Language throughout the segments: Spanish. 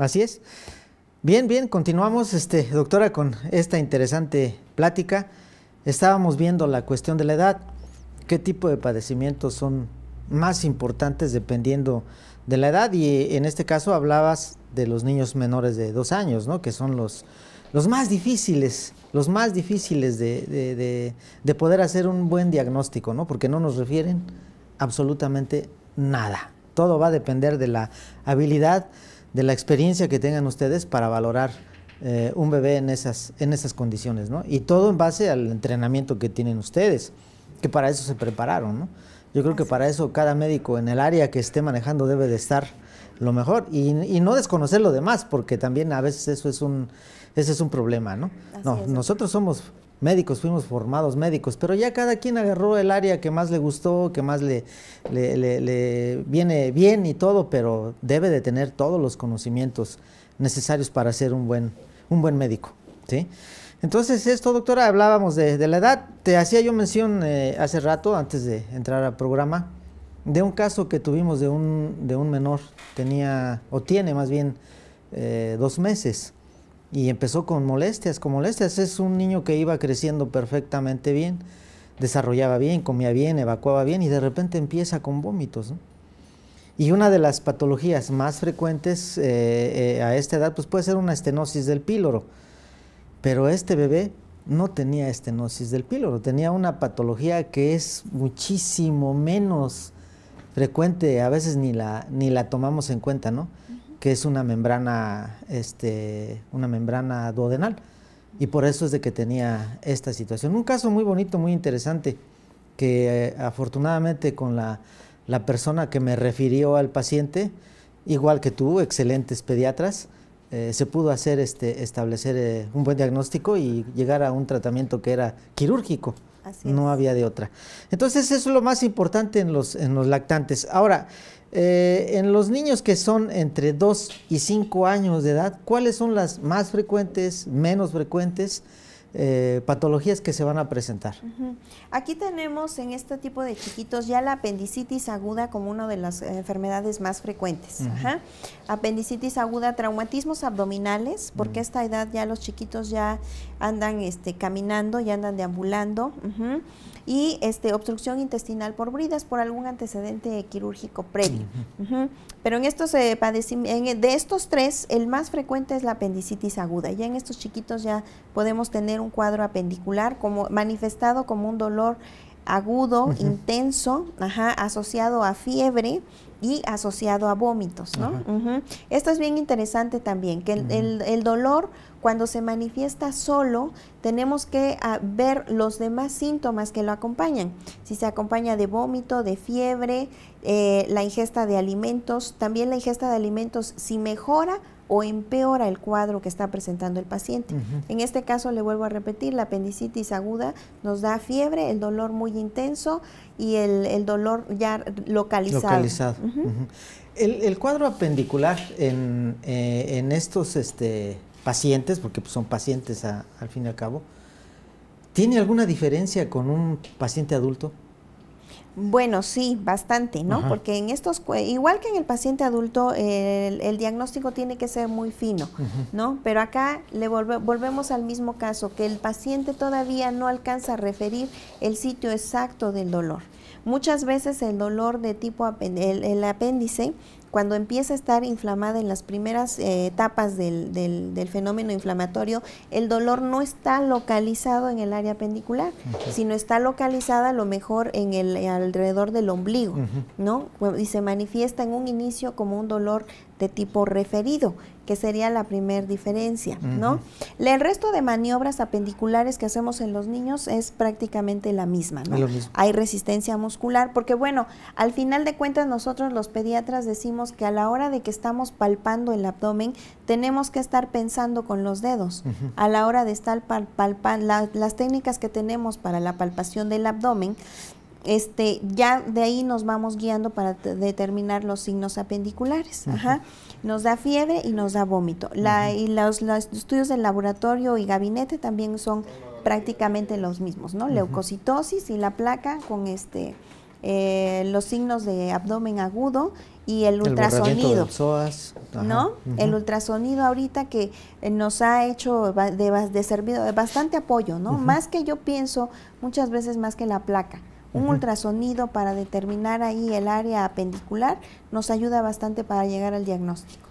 Así es. Bien, bien, continuamos, este, doctora, con esta interesante plática. Estábamos viendo la cuestión de la edad, qué tipo de padecimientos son más importantes dependiendo de la edad y eh, en este caso hablabas de los niños menores de dos años, ¿no? Que son los, los más difíciles, los más difíciles de, de, poder hacer un buen diagnóstico, ¿no? Porque no nos refieren absolutamente nada. Todo va a depender de la habilidad de la experiencia que tengan ustedes para valorar eh, un bebé en esas, en esas condiciones, ¿no? Y todo en base al entrenamiento que tienen ustedes, que para eso se prepararon, ¿no? Yo creo que para eso cada médico en el área que esté manejando debe de estar lo mejor y, y no desconocer lo demás, porque también a veces eso es un, es un problema, ¿no? no nosotros somos médicos, fuimos formados médicos, pero ya cada quien agarró el área que más le gustó, que más le, le, viene bien y todo, pero debe de tener todos los conocimientos necesarios para ser un buen, un buen médico. Entonces, esto, doctora, hablábamos de, la edad. Te hacía yo mención eh, hace rato, antes de entrar al programa, de un caso que tuvimos de un, de un menor, tenía, o tiene más bien, eh, dos meses y empezó con molestias, con molestias. Es un niño que iba creciendo perfectamente bien, desarrollaba bien, comía bien, evacuaba bien y de repente empieza con vómitos. Y una de las patologías más frecuentes eh, eh, a esta edad pues, puede ser una estenosis del píloro. Pero este bebé no tenía estenosis del píloro, tenía una patología que es muchísimo menos frecuente, a veces ni la, ni la tomamos en cuenta, ¿no? que es una membrana, este, una membrana duodenal. Y por eso es de que tenía esta situación. Un caso muy bonito, muy interesante, que eh, afortunadamente con la, la, persona que me refirió al paciente, igual que tú, excelentes pediatras, eh, se pudo hacer este, establecer eh, un buen diagnóstico y llegar a un tratamiento que era quirúrgico. Así no había de otra. Entonces, eso es lo más importante en los, en los lactantes. Ahora, eh, en los niños que son entre 2 y 5 años de edad, ¿cuáles son las más frecuentes, menos frecuentes eh, patologías que se van a presentar? Aquí tenemos en este tipo de chiquitos ya la apendicitis aguda como una de las enfermedades más frecuentes. Apendicitis aguda, traumatismos abdominales, porque esta edad ya los chiquitos ya andan este, caminando y andan deambulando. Y este, obstrucción intestinal por bridas por algún antecedente quirúrgico previo. Pero en estos eh, de estos tres, el más frecuente es la apendicitis aguda. Ya en estos chiquitos ya podemos tener un cuadro apendicular como, manifestado como un dolor agudo, intenso, asociado a fiebre, y asociado a vómitos, ¿no? Esto es bien interesante también, que el, dolor cuando se manifiesta solo, tenemos que ah, ver los demás síntomas que lo acompañan. Si se acompaña de vómito, de fiebre, eh, la ingesta de alimentos, también la ingesta de alimentos, si mejora, o empeora el cuadro que está presentando el paciente. En este caso, le vuelvo a repetir, la apendicitis aguda nos da fiebre, el dolor muy intenso y el, dolor ya localizado. El, cuadro apendicular eh, en, estos este, pacientes, porque pues, son pacientes al fin y al cabo, ¿tiene alguna diferencia con un paciente adulto? Bueno, sí, bastante, ¿no? Porque en estos, igual que en el paciente adulto, el, diagnóstico tiene que ser muy fino, ¿no? Pero acá le volvemos al mismo caso, que el paciente todavía no alcanza a referir el sitio exacto del dolor. Muchas veces el dolor de tipo el, apéndice, cuando empieza a estar inflamada en las primeras eh, etapas del, fenómeno inflamatorio, el dolor no está localizado en el área apendicular, sino está localizada a lo mejor en el alrededor del ombligo, ¿no? Y se manifiesta en un inicio como un dolor de tipo referido, que sería la primera diferencia, ¿no? El resto de maniobras apendiculares que hacemos en los niños es prácticamente la misma, ¿no? Hay resistencia muscular, porque bueno, al final de cuentas nosotros los pediatras decimos que a la hora de que estamos palpando el abdomen, tenemos que estar pensando con los dedos. A la hora de estar palpando, las técnicas que tenemos para la palpación del abdomen, este, ya de ahí nos vamos guiando para determinar los signos apendiculares. Nos da fiebre y nos da vómito. La, y los, los, estudios del laboratorio y gabinete también son prácticamente los mismos, ¿no? Leucocitosis y la placa con este eh, los signos de abdomen agudo y el ultrasonido. El ¿No? El ultrasonido ahorita que eh, nos ha hecho de, de servido de bastante apoyo, ¿no? Más que yo pienso, muchas veces más que la placa. Un ultrasonido para determinar ahí el área apendicular nos ayuda bastante para llegar al diagnóstico.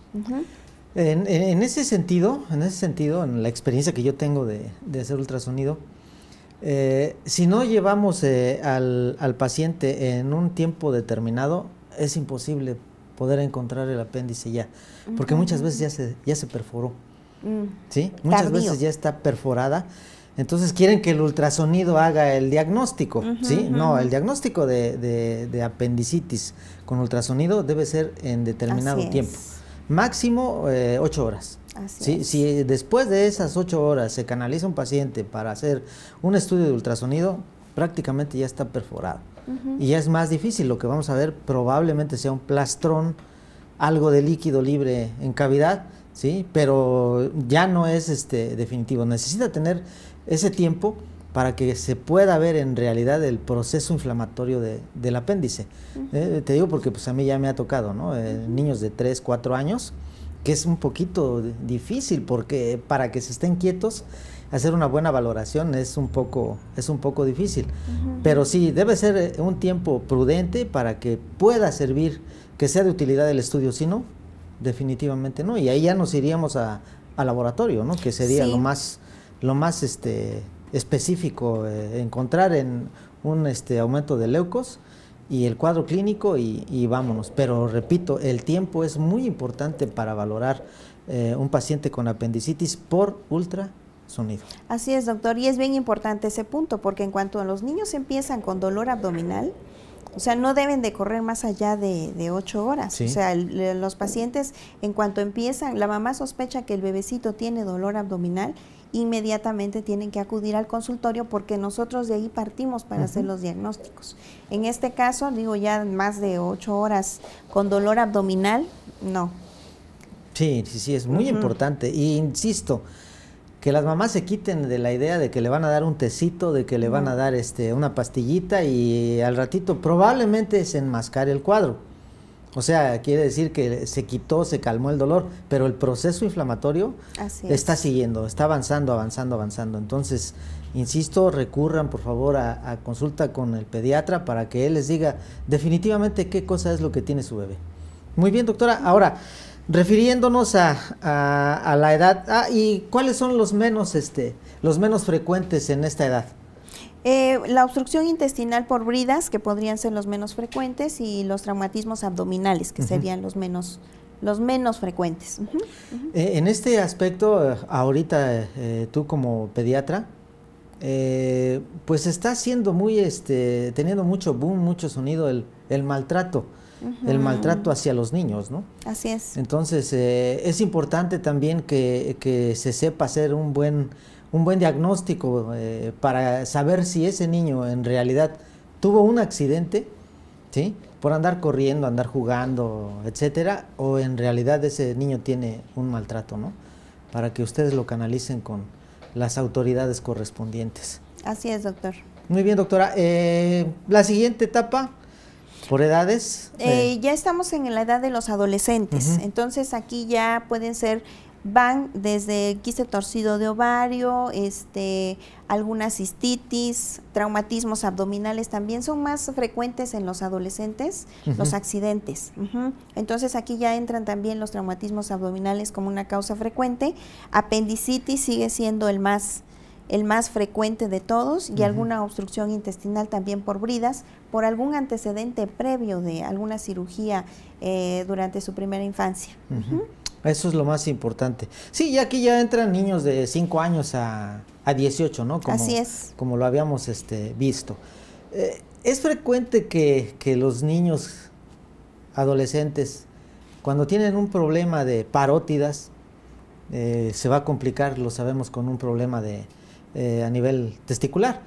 En, ese sentido, en ese sentido, en la experiencia que yo tengo de, de hacer ultrasonido, eh, si no llevamos eh, al, paciente en un tiempo determinado, es imposible poder encontrar el apéndice ya, porque muchas veces ya se, ya se perforó, mm. ¿sí? Muchas veces ya está perforada, entonces quieren que el ultrasonido haga el diagnóstico, ¿sí? No, el diagnóstico de, apendicitis con ultrasonido debe ser en determinado tiempo máximo eh, ocho horas. si, después de esas ocho horas se canaliza un paciente para hacer un estudio de ultrasonido, prácticamente ya está perforado. Y ya es más difícil, lo que vamos a ver probablemente sea un plastrón, algo de líquido libre en cavidad, ¿sí? pero ya no es este, definitivo. Necesita tener ese tiempo para que se pueda ver en realidad el proceso inflamatorio del apéndice. Eh, te digo porque pues a mí ya me ha tocado, ¿no? Eh, niños de 3, 4 años, que es un poquito difícil porque para que se estén quietos, hacer una buena valoración es un poco, es un poco difícil. Pero sí, debe ser eh, un tiempo prudente para que pueda servir, que sea de utilidad el estudio, si no, definitivamente no. Y ahí ya nos iríamos a, laboratorio, ¿no? Que sería lo más, lo más este específico, eh, encontrar en un este, aumento de leucos y el cuadro clínico y, vámonos. Pero repito, el tiempo es muy importante para valorar eh, un paciente con apendicitis por ultrasonido. Así es, doctor, y es bien importante ese punto, porque en cuanto a los niños empiezan con dolor abdominal, o sea, no deben de correr más allá de, ocho horas. O sea, los pacientes, en cuanto empiezan, la mamá sospecha que el bebecito tiene dolor abdominal inmediatamente tienen que acudir al consultorio porque nosotros de ahí partimos para hacer los diagnósticos. En este caso, digo, ya más de ocho horas con dolor abdominal, no. Sí, sí, sí, es muy importante. Y insisto, que las mamás se quiten de la idea de que le van a dar un tecito, de que le van a dar este, una pastillita y al ratito probablemente se enmascare el cuadro. O sea, quiere decir que se quitó, se calmó el dolor, pero el proceso inflamatorio está siguiendo, está avanzando, avanzando, avanzando. Entonces, insisto, recurran por favor a, consulta con el pediatra para que él les diga definitivamente qué cosa es lo que tiene su bebé. Muy bien, doctora. Ahora, refiriéndonos a, la edad, ah, ¿y cuáles son los menos, este, los menos frecuentes en esta edad? Eh, la obstrucción intestinal por bridas, que podrían ser los menos frecuentes, y los traumatismos abdominales, que serían los menos, los menos frecuentes. Eh, en este aspecto, eh, ahorita tú como pediatra, pues está siendo muy, este, teniendo mucho boom, mucho sonido el, maltrato, el maltrato hacia los niños, ¿no? Así es. Entonces, es importante también que, que se sepa hacer un buen un buen diagnóstico eh, para saber si ese niño en realidad tuvo un accidente, ¿sí? Por andar corriendo, andar jugando, etcétera, o en realidad ese niño tiene un maltrato, ¿no? Para que ustedes lo canalicen con las autoridades correspondientes. Así es, doctor. Muy bien, doctora. Eh, la siguiente etapa, por edades. Eh, ya estamos en la edad de los adolescentes, entonces aquí ya pueden ser van desde quiste torcido de ovario, este, algunas cistitis, traumatismos abdominales también son más frecuentes en los adolescentes, los accidentes. Entonces aquí ya entran también los traumatismos abdominales como una causa frecuente. Apendicitis sigue siendo el más el más frecuente de todos y alguna obstrucción intestinal también por bridas, por algún antecedente previo de alguna cirugía eh, durante su primera infancia. Eso es lo más importante. Sí, y aquí ya entran niños de 5 años a, a 18, ¿no? Como, Así es. Como lo habíamos este, visto. Eh, es frecuente que, los niños adolescentes, cuando tienen un problema de parótidas, eh, se va a complicar, lo sabemos, con un problema de, eh, a nivel testicular.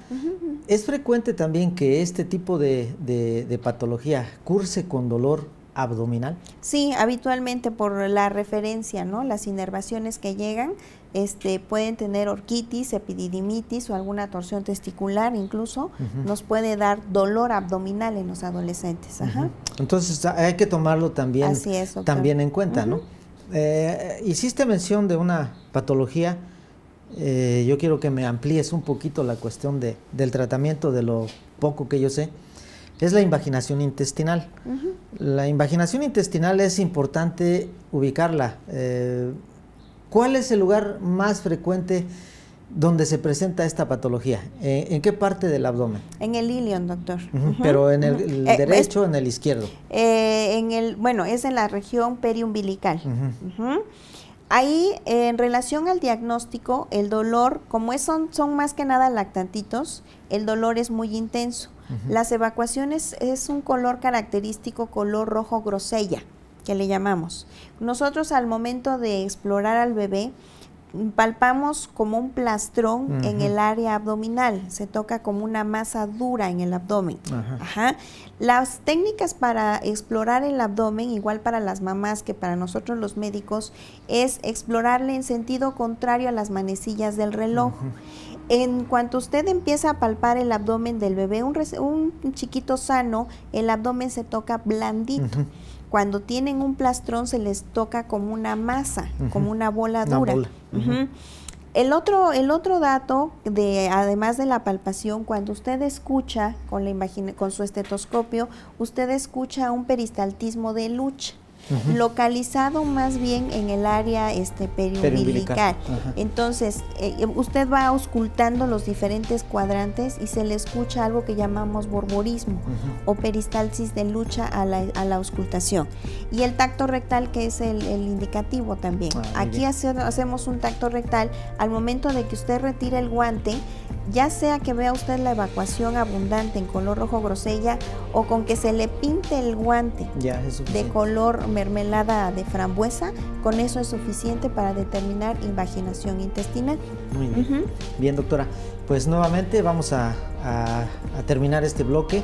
Es frecuente también que este tipo de patología curse con dolor abdominal? Sí, habitualmente por la referencia, ¿no? Las inervaciones que llegan este, pueden tener orquitis, epididimitis o alguna torsión testicular incluso, nos puede dar dolor abdominal en los adolescentes. Ajá. Entonces ah, hay que tomarlo también, también en cuenta, ¿no? Eh, hiciste mención de una patología, eh, yo quiero que me amplíes un poquito la cuestión de, del tratamiento, de lo poco que yo sé es la invaginación intestinal. La invaginación intestinal es importante ubicarla. Eh, ¿Cuál es el lugar más frecuente donde se presenta esta patología? Eh, ¿En qué parte del abdomen? En el ilion, doctor. Pero en el, eh, derecho o en el izquierdo. en el, bueno, es en la región periumbilical. Ahí, en relación al diagnóstico, el dolor, como es, son, son, más que nada lactantitos, el dolor es muy intenso. Las evacuaciones es un color característico, color rojo grosella, que le llamamos. Nosotros al momento de explorar al bebé, palpamos como un plastrón en el área abdominal, se toca como una masa dura en el abdomen. Las técnicas para explorar el abdomen, igual para las mamás que para nosotros los médicos, es explorarle en sentido contrario a las manecillas del reloj en cuanto usted empieza a palpar el abdomen del bebé, un, chiquito sano, el abdomen se toca blandito. Cuando tienen un plastrón se les toca como una masa, como una bola dura. El otro, el otro dato, de, además de la palpación, cuando usted escucha con, la con su estetoscopio, usted escucha un peristaltismo de lucha localizado más bien en el área este, periumbilical. Entonces, eh, eh, usted va auscultando los diferentes cuadrantes y se le escucha algo que llamamos borborismo o peristalsis de lucha a la, auscultación. Y el tacto rectal, que es el, indicativo también. Ah, Aquí hacemos un tacto rectal al momento de que usted retire el guante, ya sea que vea usted la evacuación abundante en color rojo grosella o con que se le pinte el guante de color mermelada de frambuesa, con eso es suficiente para determinar invaginación intestinal. Muy bien. Bien, doctora. Pues nuevamente vamos a, terminar este bloque.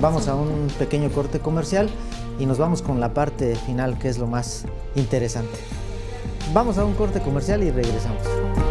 Vamos a un pequeño corte comercial y nos vamos con la parte final que es lo más interesante. Vamos a un corte comercial y regresamos.